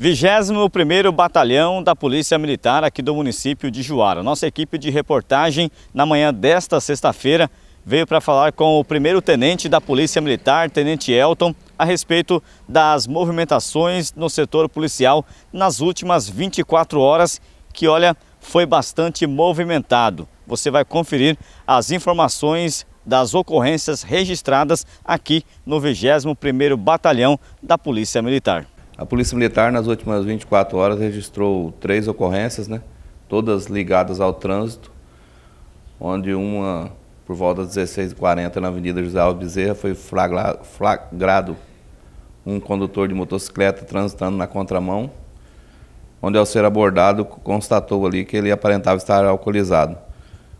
21º Batalhão da Polícia Militar aqui do município de Juara. Nossa equipe de reportagem na manhã desta sexta-feira veio para falar com o primeiro tenente da Polícia Militar, Tenente Elton, a respeito das movimentações no setor policial nas últimas 24 horas, que olha, foi bastante movimentado. Você vai conferir as informações das ocorrências registradas aqui no 21º Batalhão da Polícia Militar. A Polícia Militar, nas últimas 24 horas, registrou três ocorrências, né? todas ligadas ao trânsito, onde uma, por volta das 16h40, na Avenida José Alves Bezerra, foi flagrado, flagrado um condutor de motocicleta transitando na contramão, onde, ao ser abordado, constatou ali que ele aparentava estar alcoolizado,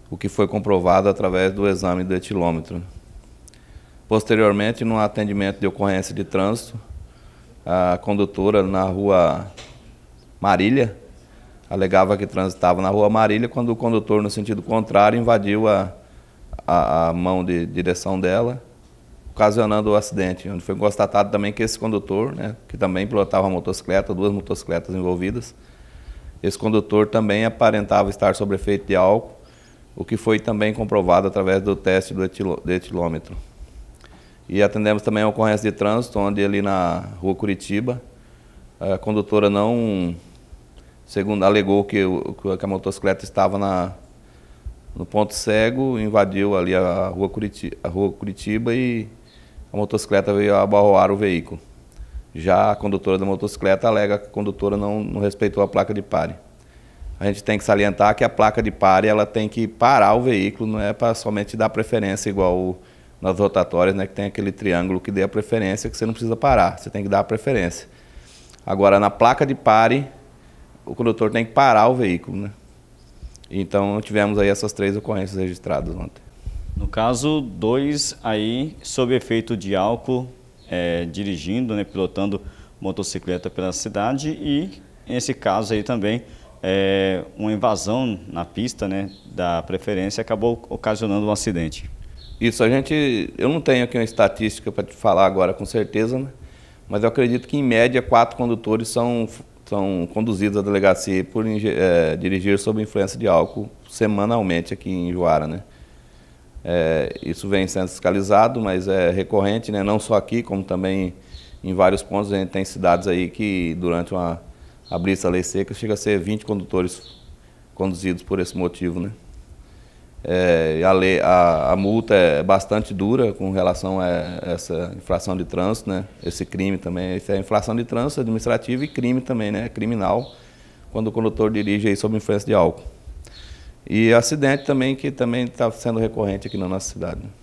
o que foi comprovado através do exame do etilômetro. Posteriormente, no atendimento de ocorrência de trânsito, a condutora na rua Marília, alegava que transitava na rua Marília, quando o condutor, no sentido contrário, invadiu a, a, a mão de direção dela, ocasionando o acidente, onde foi constatado também que esse condutor, né, que também pilotava motocicleta, duas motocicletas envolvidas, esse condutor também aparentava estar sob efeito de álcool, o que foi também comprovado através do teste do etilômetro. E atendemos também a ocorrência de trânsito, onde ali na rua Curitiba, a condutora não, segundo alegou que, que a motocicleta estava na, no ponto cego, invadiu ali a rua, Curitiba, a rua Curitiba e a motocicleta veio abarroar o veículo. Já a condutora da motocicleta alega que a condutora não, não respeitou a placa de pare. A gente tem que salientar que a placa de pare ela tem que parar o veículo, não é para somente dar preferência igual o nas rotatórias, né, que tem aquele triângulo que dê a preferência, que você não precisa parar, você tem que dar a preferência. Agora, na placa de pare, o condutor tem que parar o veículo, né? Então, tivemos aí essas três ocorrências registradas ontem. No caso, dois aí sob efeito de álcool, é, dirigindo, né, pilotando motocicleta pela cidade e, nesse caso aí também, é, uma invasão na pista né, da preferência acabou ocasionando um acidente. Isso, a gente. Eu não tenho aqui uma estatística para te falar agora com certeza, né? mas eu acredito que em média quatro condutores são, são conduzidos à delegacia por é, dirigir sob influência de álcool semanalmente aqui em Juara. Né? É, isso vem sendo fiscalizado, mas é recorrente, né? não só aqui, como também em vários pontos. A gente tem cidades aí que durante uma a brisa lei seca chega a ser 20 condutores conduzidos por esse motivo. Né? É, a, lei, a, a, multa é bastante dura com relação a essa infração de trânsito, né? esse crime também. Isso é infração de trânsito administrativo e crime também, né? criminal, quando o condutor dirige aí sob influência de álcool. E acidente também, que também está sendo recorrente aqui na nossa cidade. Né?